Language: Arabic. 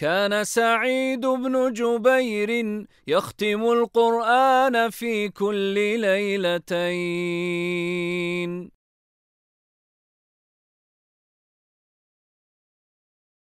كان سعيد بن جبير يختم القرآن في كل ليلتين